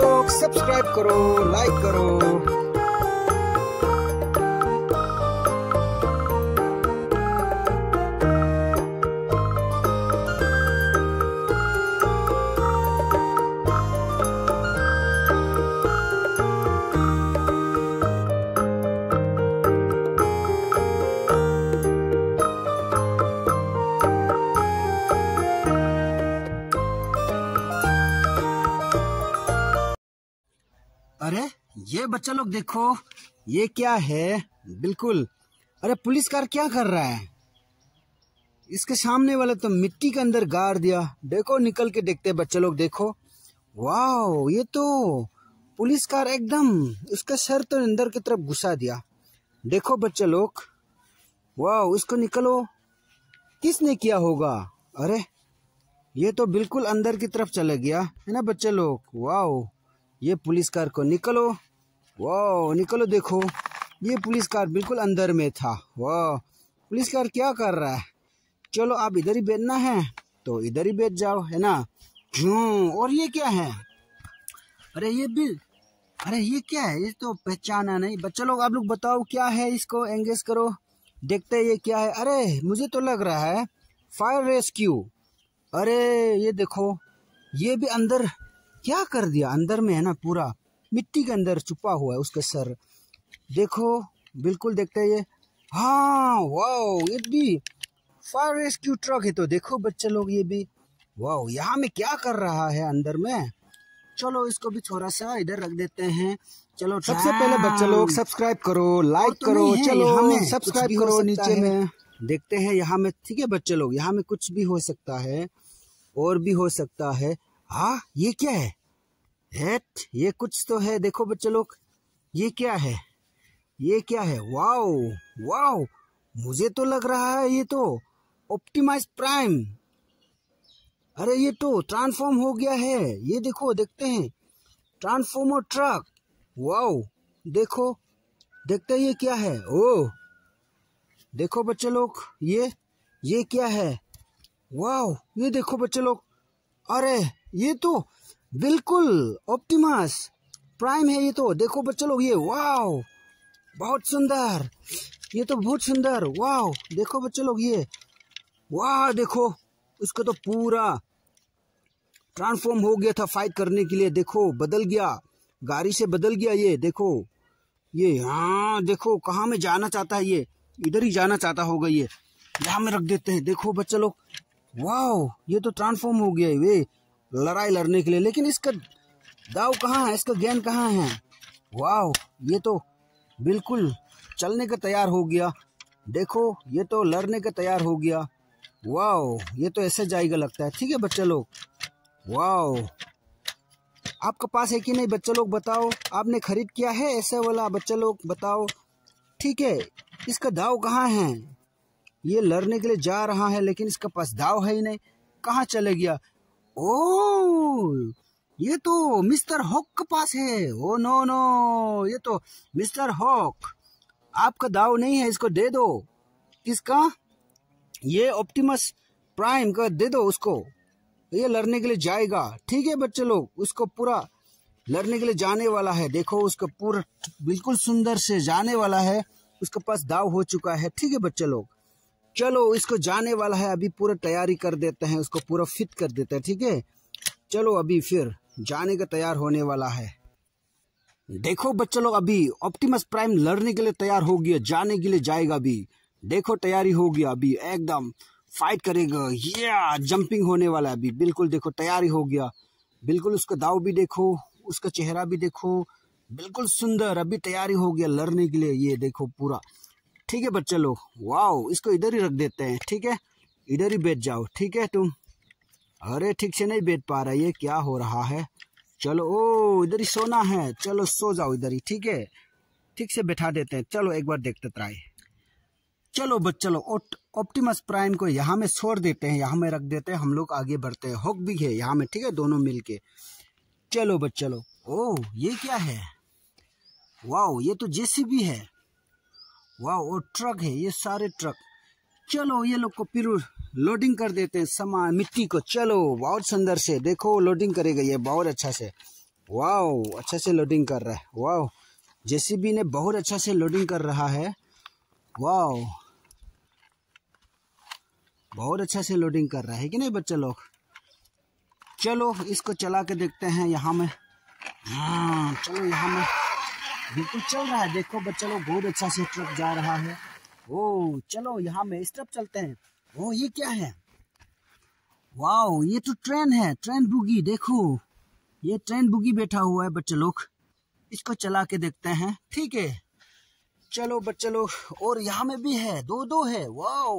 लोग सब्सक्राइब करो लाइक करो अरे ये बच्चा लोग देखो ये क्या है बिल्कुल अरे पुलिस कार क्या कर रहा है इसके सामने वाला तो मिट्टी के अंदर गाड़ दिया देखो निकल के देखते बच्चे लोग देखो वाह ये तो पुलिस कार एकदम उसका सर तो अंदर की तरफ घुसा दिया देखो बच्चे लोग वाह उसको निकलो किसने किया होगा अरे ये तो बिल्कुल अंदर की तरफ चला गया है ना बच्चे लोग वाह ये पुलिस कार को निकलो वाह निकलो देखो ये पुलिस कार बिल्कुल अंदर में था वाह पुलिस कार क्या कर रहा है चलो आप इधर ही बैठना है तो इधर ही बैठ जाओ है ना क्यों हम्म, और ये क्या है अरे ये बिल अरे ये क्या है ये तो पहचाना नहीं बच्चा लोग आप लोग बताओ क्या है इसको एंगेज करो देखते ये क्या है अरे मुझे तो लग रहा है फायर रेस्क्यू अरे ये देखो ये भी अंदर क्या कर दिया अंदर में है ना पूरा मिट्टी के अंदर छुपा हुआ है उसका सर देखो बिल्कुल देखते है ये हाँ वाह ये भी फायर रेस्क्यू ट्रक है तो देखो बच्चे लोग ये भी वाह यहाँ में क्या कर रहा है अंदर में चलो इसको भी थोड़ा सा इधर रख देते हैं चलो सबसे पहले बच्चे लोग सब्सक्राइब करो लाइक करो चलो सब्सक्राइब करो नीचे में देखते हैं यहाँ में ठीक है बच्चे लोग यहाँ में कुछ भी हो सकता है और भी हो सकता है आ हाँ, ये क्या है एट ये कुछ तो है देखो बच्चे लोग ये क्या है ये क्या है वाओ वाओ मुझे तो लग रहा है ये तो ऑप्टिमाइज प्राइम अरे ये तो ट्रांसफॉर्म हो गया है ये देखो देखते हैं ट्रांसफॉर्मर ट्रक वाओ देखो देखते ये क्या है ओ oh, देखो बच्चे लोग ये ये क्या है वाओ ये देखो बच्चे लोग अरे ये तो बिल्कुल ऑप्टिमस प्राइम है ये तो देखो बच्चों लोग ये वाओ बहुत सुंदर ये तो बहुत सुंदर वाओ देखो बच्चों लोग ये वाह देखो उसको तो पूरा ट्रांसफॉर्म हो गया था फाइट करने के लिए देखो बदल गया गाड़ी से बदल गया ये देखो ये हाँ देखो कहाँ में जाना चाहता है ये इधर ही जाना चाहता होगा ये यहाँ में रख देते हैं देखो बच्चा लोग वाह ये तो ट्रांसफॉर्म हो गया है वे लड़ाई लड़ने के लिए लेकिन इसका दाव कहाँ है इसका ज्ञान कहाँ है वाह ये तो बिल्कुल चलने का तैयार हो गया देखो ये तो लड़ने का तैयार हो गया वाह ये तो ऐसे जाएगा लगता है ठीक है बच्चे लोग वाह आपके पास है कि नहीं बच्चे लोग बताओ आपने खरीद किया है ऐसे वाला बच्चे लोग बताओ ठीक है इसका दाव कहाँ है ये लड़ने के लिए जा रहा है लेकिन इसके पास दाव है ही नहीं कहाँ चले गया ओ ये तो मिस्टर हॉक के पास है ओ नो नो ये तो मिस्टर हॉक आपका दाव नहीं है इसको दे दो किसका ये ऑप्टिमस प्राइम का दे दो उसको ये लड़ने के लिए जाएगा ठीक है बच्चे लोग उसको पूरा लड़ने के लिए जाने वाला है देखो उसका पूरा बिल्कुल सुंदर से जाने वाला है उसके पास दाव हो चुका है ठीक है बच्चे लोग चलो इसको जाने वाला है अभी पूरा तैयारी कर देते हैं उसको पूरा फिट कर देते हैं ठीक है चलो अभी फिर जाने का तैयार होने वाला है देखो बच्चों लोग अभी ऑप्टिमस प्राइम लड़ने के लिए तैयार हो गया जाने के लिए जाएगा अभी देखो तैयारी हो गया अभी एकदम फाइट करेगा या जंपिंग होने वाला है अभी बिल्कुल देखो तैयारी हो गया बिल्कुल उसका दाव भी देखो उसका चेहरा भी देखो बिल्कुल सुंदर अभी तैयारी हो गया लड़ने के लिए ये देखो पूरा ठीक है बच्चा लोग वाओ इसको इधर ही रख देते हैं ठीक है इधर ही बैठ जाओ ठीक है तुम अरे ठीक से नहीं बैठ पा रहा ये क्या हो रहा है चलो ओ इधर ही सोना है चलो सो जाओ इधर ही ठीक है ठीक से बैठा देते हैं चलो एक बार देखते ट्राई चलो बच लोग ऑप्टिमस प्राइम को यहाँ में छोड़ देते हैं यहाँ में रख देते हैं हम लोग आगे बढ़ते हैं हॉक भी है यहाँ में ठीक है दोनों के चलो बच्चे लोग ओ ये क्या है वाओ ये तो जेसीबी है वाह वो ट्रक है ये सारे ट्रक चलो ये लोग को फिर लोडिंग कर देते हैं समान मिट्टी को चलो बहुत सुंदर से देखो लोडिंग करेगा ये बहुत अच्छा से वाह अच्छा से लोडिंग कर रहा है वाह जेसीबी ने बहुत अच्छा से लोडिंग कर रहा है वाह बहुत अच्छा से लोडिंग कर रहा है कि नहीं बच्चे लोग चलो इसको चला के देखते हैं यहाँ में हाँ चलो यहाँ में बिल्कुल चल रहा है देखो बच्चा लोग बहुत अच्छा से ट्रक जा रहा है ओ चलो यहाँ में इस तरफ चलते हैं ओ ये क्या है वाओ ये तो ट्रेन है ट्रेन बुगी देखो ये ट्रेन बुगी बैठा हुआ है बच्चे लोग इसको चला के देखते हैं ठीक है चलो बच्चे लोग और यहाँ में भी है दो दो है वाओ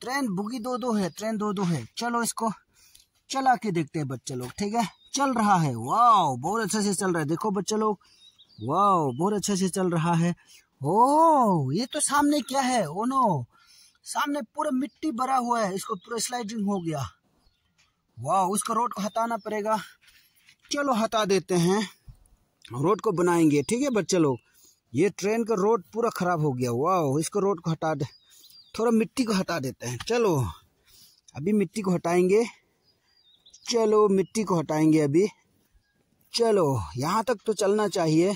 ट्रेन बुगी दो दो है ट्रेन दो दो है चलो इसको चला के देखते हैं बच्चे लोग ठीक है चल रहा है वाओ बहुत अच्छे से चल रहा है देखो बच्चे लोग वाह बहुत अच्छे से चल रहा है ओ ये तो सामने क्या है ओ नो सामने पूरा मिट्टी भरा हुआ है इसको पूरा स्लाइडिंग हो गया वाह उसका रोड को हटाना पड़ेगा चलो हटा देते हैं रोड को बनाएंगे ठीक है बच्चे लोग ये ट्रेन का रोड पूरा खराब हो गया वाह इसको रोड को हटा दे थोड़ा मिट्टी को हटा देते हैं चलो अभी मिट्टी को हटाएंगे चलो मिट्टी को हटाएंगे अभी चलो यहाँ तक तो चलना चाहिए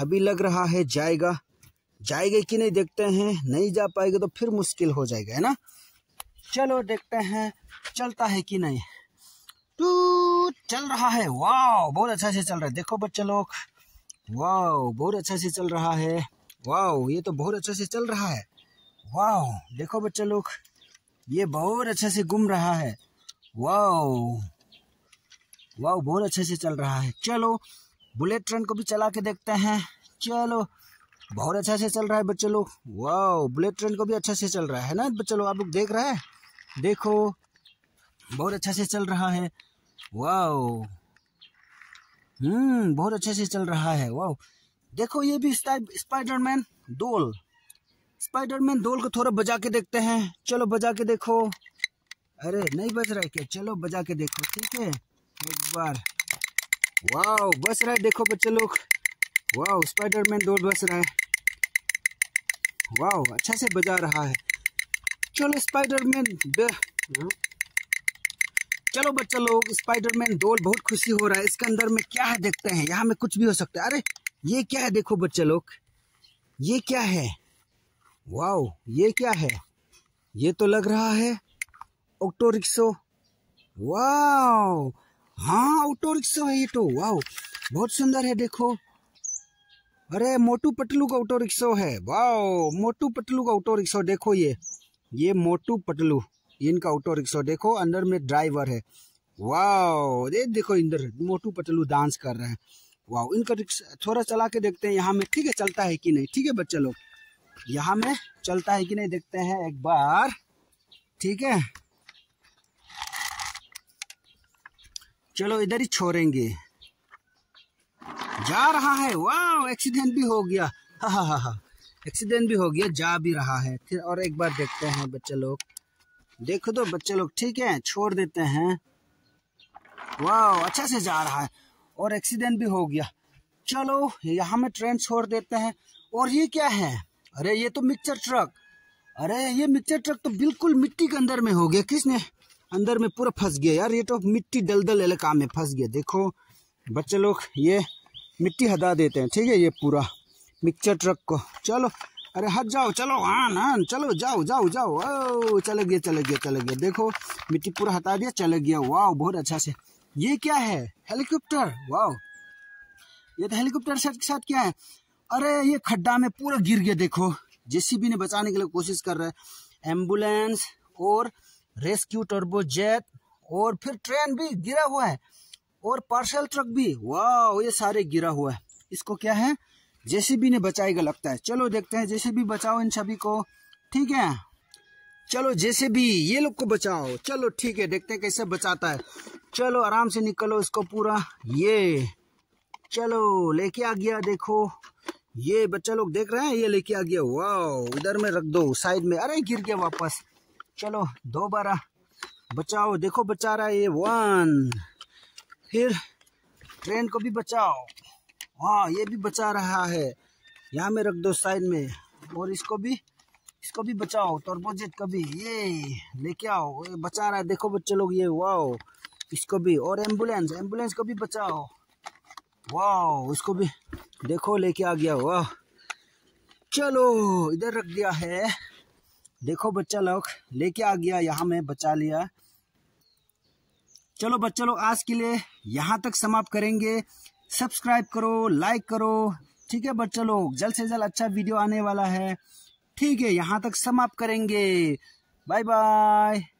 अभी लग रहा है जाएगा जाएगा कि नहीं देखते हैं नहीं जा पाएगा तो फिर मुश्किल हो जाएगा है ना चलो देखते हैं चलता है कि नहीं टू चल रहा है वाह बहुत अच्छा से चल रहा है देखो बच्चे लोग वाह बहुत अच्छा से चल रहा है वाह ये तो बहुत अच्छा से चल रहा है वाह देखो बच्चे लोग ये बहुत अच्छे से घूम रहा है वाह वाह बहुत अच्छे से चल रहा है चलो बुलेट ट्रेन को भी चला के देखते हैं चलो बहुत अच्छा से चल रहा है बच्चे लोग वाह बुलेट ट्रेन को भी अच्छा से चल रहा है ना बच्चे लोग आप लोग देख रहे हैं देखो बहुत अच्छा से चल रहा है वाह हम्म बहुत अच्छे से चल रहा है वाह देखो ये भी स्पाइडरमैन डोल स्पाइडरमैन डोल को थोड़ा बजा के देखते हैं चलो बजा के देखो अरे नहीं बज रहा है क्या चलो बजा के देखो ठीक है एक बार वाह बस रहा है देखो बच्चे लोग वाह स्पाइडरमैन दौड़ बस रहा है वाह अच्छा से बजा रहा है चलो स्पाइडरमैन हाँ। चलो बच्चा लोग स्पाइडरमैन डोल बहुत खुशी हो रहा है इसके अंदर में क्या है देखते हैं यहाँ में कुछ भी हो सकता है अरे ये क्या है देखो बच्चे लोग ये क्या है वाओ ये क्या है ये तो लग रहा है ऑक्टो रिक्शो वाओ हाँ ऑटो रिक्शा है ये तो वाह बहुत सुंदर है देखो अरे मोटू पटलू का ऑटो रिक्शा है वाह मोटू पटलू का ऑटो रिक्शा देखो ये ये मोटू पटलू इनका ऑटो रिक्शा देखो अंदर में ड्राइवर है वाह ये देखो इंदर मोटू पटलू डांस कर रहे हैं वाह इनका रिक्शा थोड़ा चला के देखते हैं यहाँ में ठीक है चलता है कि नहीं ठीक है बच्चे लोग यहाँ में चलता है कि नहीं देखते हैं एक बार ठीक है चलो इधर ही छोड़ेंगे जा रहा है वाह एक्सीडेंट भी हो गया हा हा हा हा एक्सीडेंट भी हो गया जा भी रहा है फिर और एक बार देखते हैं बच्चे लोग देखो तो बच्चे लोग ठीक है छोड़ देते हैं वाह अच्छा से जा रहा है और एक्सीडेंट भी हो गया चलो यहाँ में ट्रेन छोड़ देते हैं और ये क्या है अरे ये तो मिक्सर ट्रक अरे ये मिक्सर ट्रक तो बिल्कुल मिट्टी के अंदर में हो गया किसने अंदर में पूरा फंस गया यार ये तो मिट्टी दलदल इलाका में फंस गया देखो बच्चे लोग ये मिट्टी हटा देते हैं ठीक है ये पूरा मिक्सर ट्रक को चलो अरे हट जाओ चलो आन हाँ, आन चलो जाओ जाओ जाओ ओ चले गया चले गया चले गया देखो मिट्टी पूरा हटा दिया चले गया वाह बहुत अच्छा से ये क्या है हेलीकॉप्टर वाह ये तो हेलीकॉप्टर के साथ क्या है अरे ये खड्डा में पूरा गिर गया देखो जेसीबी ने बचाने के लिए कोशिश कर रहा है एम्बुलेंस और रेस्क्यू टर्बो जेट और फिर ट्रेन भी गिरा हुआ है और पार्सल ट्रक भी वाह ये सारे गिरा हुआ है इसको क्या है जेसीबी ने बचाएगा लगता है चलो देखते हैं जेसीबी बचाओ इन सभी को ठीक है चलो जेसीबी ये लोग को बचाओ चलो ठीक है देखते हैं कैसे बचाता है चलो आराम से निकलो इसको पूरा ये चलो लेके आ गया देखो ये बच्चा लोग देख रहे हैं ये लेके आ गया वाह इधर में रख दो साइड में अरे गिर गया वापस चलो दोबारा बचाओ देखो बचा रहा है ये वन फिर ट्रेन को भी बचाओ हाँ ये भी बचा रहा है यहाँ में रख दो साइड में और इसको भी इसको भी बचाओ टर्बोजेट को भी ये लेके आओ ये बचा रहा है देखो बच्चे लोग ये वाओ इसको भी और एम्बुलेंस एम्बुलेंस को भी बचाओ वाओ इसको भी देखो लेके आ गया वाह चलो इधर रख दिया है देखो बच्चा लोग लेके आ गया यहाँ मैं बचा लिया चलो बच्चा लोग आज के लिए यहाँ तक समाप्त करेंगे सब्सक्राइब करो लाइक करो ठीक है बच्चा लोग जल्द से जल्द अच्छा वीडियो आने वाला है ठीक है यहाँ तक समाप्त करेंगे बाय बाय